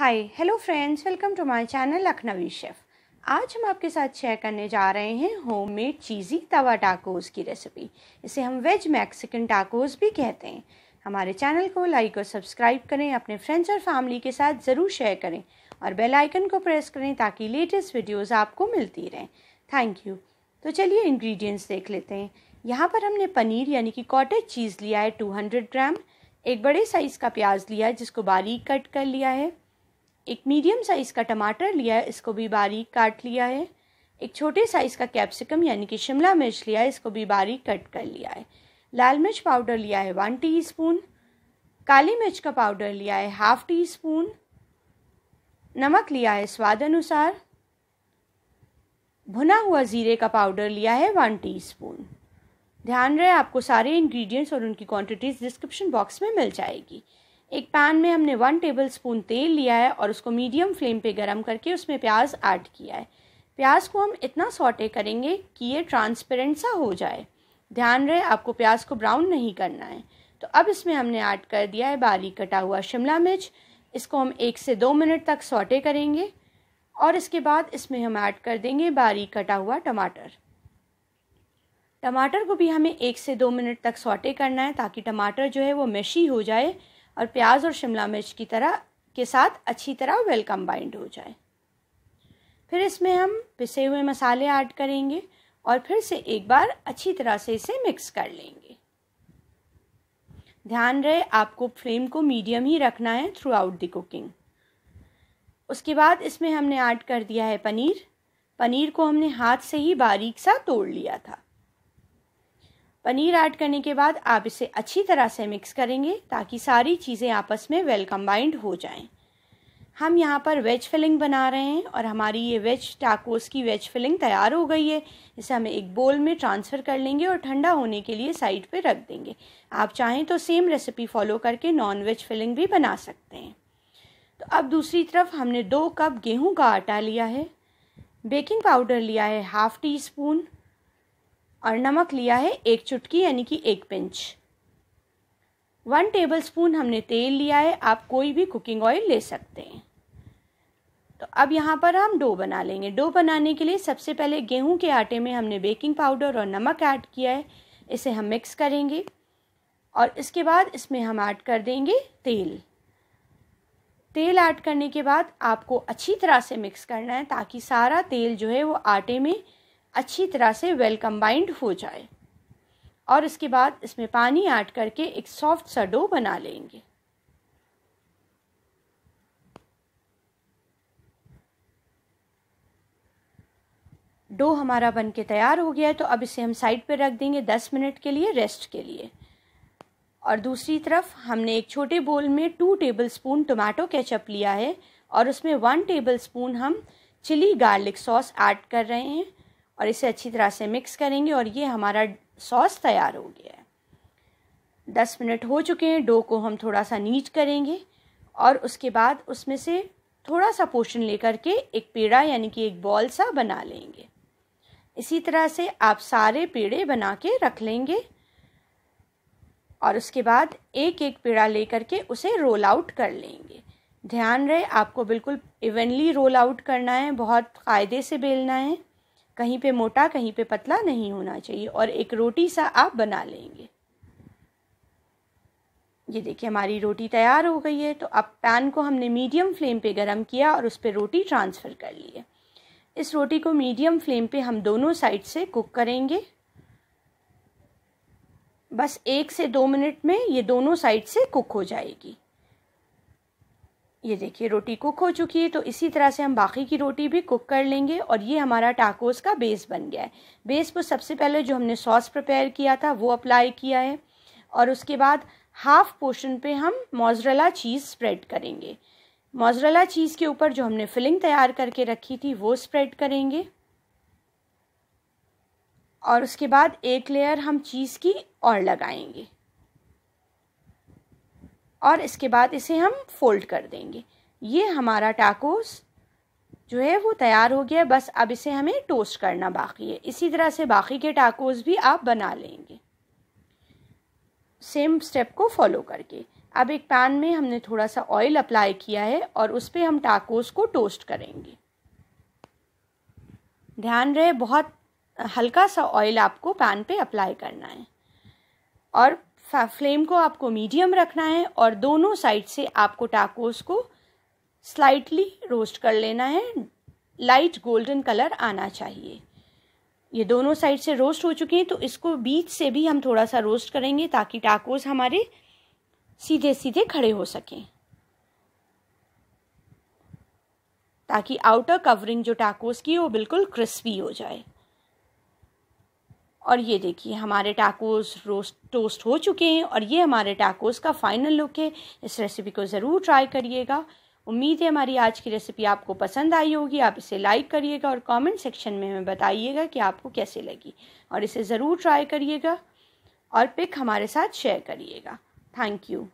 Hi hello friends welcome to my channel Lakhnavi chef आज हम आपके साथ शेयर करने जा रहे हैं होममेड चीज़ी तवा टाकोस की रेसिपी इसे हम वेज मैक्सिकन टाकोस भी कहते हैं हमारे चैनल को लाइक और सब्सक्राइब करें अपने फ्रेंड्स और फैमिली के साथ ज़रूर शेयर करें और बेल आइकन को प्रेस करें ताकि लेटेस्ट वीडियोज़ आपको मिलती रहें थैंक यू तो चलिए इन्ग्रीडियंट्स देख लेते हैं यहाँ पर हमने पनीर यानी कि कॉटेज चीज़ लिया है टू ग्राम एक बड़े साइज़ का प्याज लिया है जिसको बारीक कट कर लिया है एक मीडियम साइज़ का टमाटर लिया है इसको भी बारीक काट लिया है एक छोटे साइज़ का कैप्सिकम यानी कि शिमला मिर्च लिया है इसको भी बारीक कट कर लिया है लाल मिर्च पाउडर लिया है वन स्पून काली मिर्च का पाउडर लिया है हाफ़ टी स्पून नमक लिया है स्वाद अनुसार भुना हुआ ज़ीरे का पाउडर लिया है वन टीस्पून ध्यान रहे आपको सारे इंग्रेडिएंट्स और उनकी क्वांटिटीज़ डिस्क्रिप्शन बॉक्स में मिल जाएगी एक पैन में हमने वन टेबल स्पून तेल लिया है और उसको मीडियम फ्लेम पे गरम करके उसमें प्याज ऐड किया है प्याज को हम इतना सॉटे करेंगे कि ये ट्रांसपेरेंट सा हो जाए ध्यान रहे आपको प्याज को ब्राउन नहीं करना है तो अब इसमें हमने ऐड कर दिया है बारीक कटा हुआ शिमला मिर्च इसको हम एक से दो मिनट तक सॉटे करेंगे और इसके बाद इसमें हम ऐड कर देंगे बारीक कटा हुआ टमाटर टमाटर को भी हमें एक से दो मिनट तक सॉटे करना है ताकि टमाटर जो है वो मशी हो जाए और प्याज और शिमला मिर्च की तरह के साथ अच्छी तरह वेल कम्बाइंड हो जाए फिर इसमें हम पिसे हुए मसाले ऐड करेंगे और फिर से एक बार अच्छी तरह से इसे मिक्स कर लेंगे ध्यान रहे आपको फ्लेम को मीडियम ही रखना है थ्रू आउट दी कुकिंग उसके बाद इसमें हमने ऐड कर दिया है पनीर पनीर को हमने हाथ से ही बारीक सा तोड़ लिया था पनीर ऐड करने के बाद आप इसे अच्छी तरह से मिक्स करेंगे ताकि सारी चीज़ें आपस में वेल कम्बाइंड हो जाएं। हम यहाँ पर वेज फिलिंग बना रहे हैं और हमारी ये वेज टाकोस की वेज फिलिंग तैयार हो गई है इसे हमें एक बोल में ट्रांसफ़र कर लेंगे और ठंडा होने के लिए साइड पे रख देंगे आप चाहें तो सेम रेसिपी फॉलो करके नॉन वेज फिलिंग भी बना सकते हैं तो अब दूसरी तरफ हमने दो कप गेहूँ का आटा लिया है बेकिंग पाउडर लिया है हाफ़ टी स्पून और नमक लिया है एक चुटकी यानी कि एक पिंच वन टेबलस्पून हमने तेल लिया है आप कोई भी कुकिंग ऑयल ले सकते हैं तो अब यहाँ पर हम डो बना लेंगे डो बनाने के लिए सबसे पहले गेहूं के आटे में हमने बेकिंग पाउडर और नमक ऐड किया है इसे हम मिक्स करेंगे और इसके बाद इसमें हम ऐड कर देंगे तेल तेल ऐड करने के बाद आपको अच्छी तरह से मिक्स करना है ताकि सारा तेल जो है वो आटे में अच्छी तरह से वेल कम्बाइंड हो जाए और इसके बाद इसमें पानी ऐड करके एक सॉफ्ट सा डो बना लेंगे डो हमारा बन के तैयार हो गया है तो अब इसे हम साइड पर रख देंगे दस मिनट के लिए रेस्ट के लिए और दूसरी तरफ हमने एक छोटे बोल में two tablespoon tomato ketchup लिया है और उसमें वन टेबल स्पून हम चिली गार्लिक सॉस ऐड कर रहे हैं और इसे अच्छी तरह से मिक्स करेंगे और ये हमारा सॉस तैयार हो गया है दस मिनट हो चुके हैं डो को हम थोड़ा सा नीच करेंगे और उसके बाद उसमें से थोड़ा सा पोषण लेकर के एक पेड़ा यानी कि एक बॉल सा बना लेंगे इसी तरह से आप सारे पेड़े बना के रख लेंगे और उसके बाद एक एक पेड़ा लेकर के उसे रोल आउट कर लेंगे ध्यान रहे आपको बिल्कुल इवनली रोल आउट करना है बहुत क़ायदे से बेलना है कहीं पे मोटा कहीं पे पतला नहीं होना चाहिए और एक रोटी सा आप बना लेंगे ये देखिए हमारी रोटी तैयार हो गई है तो अब पैन को हमने मीडियम फ्लेम पे गरम किया और उस पर रोटी ट्रांसफ़र कर ली है इस रोटी को मीडियम फ्लेम पे हम दोनों साइड से कुक करेंगे बस एक से दो मिनट में ये दोनों साइड से कुक हो जाएगी ये देखिए रोटी कुक हो चुकी है तो इसी तरह से हम बाकी की रोटी भी कुक कर लेंगे और ये हमारा टाकोस का बेस बन गया है बेस को सबसे पहले जो हमने सॉस प्रिपेयर किया था वो अप्लाई किया है और उसके बाद हाफ पोर्शन पे हम मोजरेला चीज़ स्प्रेड करेंगे मोजरेला चीज़ के ऊपर जो हमने फिलिंग तैयार करके रखी थी वो स्प्रेड करेंगे और उसके बाद एक लेयर हम चीज़ की और लगाएंगे और इसके बाद इसे हम फोल्ड कर देंगे ये हमारा टाकोस जो है वो तैयार हो गया बस अब इसे हमें टोस्ट करना बाकी है इसी तरह से बाकी के टाकोस भी आप बना लेंगे सेम स्टेप को फॉलो करके अब एक पैन में हमने थोड़ा सा ऑयल अप्लाई किया है और उस पर हम टाकोस को टोस्ट करेंगे ध्यान रहे बहुत हल्का सा ऑयल आपको पैन पे अप्लाई करना है और फ्लेम को आपको मीडियम रखना है और दोनों साइड से आपको टाकोस को स्लाइटली रोस्ट कर लेना है लाइट गोल्डन कलर आना चाहिए ये दोनों साइड से रोस्ट हो चुके हैं तो इसको बीच से भी हम थोड़ा सा रोस्ट करेंगे ताकि टाकोस हमारे सीधे सीधे खड़े हो सकें ताकि आउटर कवरिंग जो टाकोस की वो बिल्कुल क्रिस्पी हो जाए और ये देखिए हमारे टाकोस रोस्ट टोस्ट हो चुके हैं और ये हमारे टाकोस का फाइनल लुक है इस रेसिपी को ज़रूर ट्राई करिएगा उम्मीद है हमारी आज की रेसिपी आपको पसंद आई होगी आप इसे लाइक करिएगा और कमेंट सेक्शन में हमें बताइएगा कि आपको कैसे लगी और इसे ज़रूर ट्राई करिएगा और पिक हमारे साथ शेयर करिएगा थैंक यू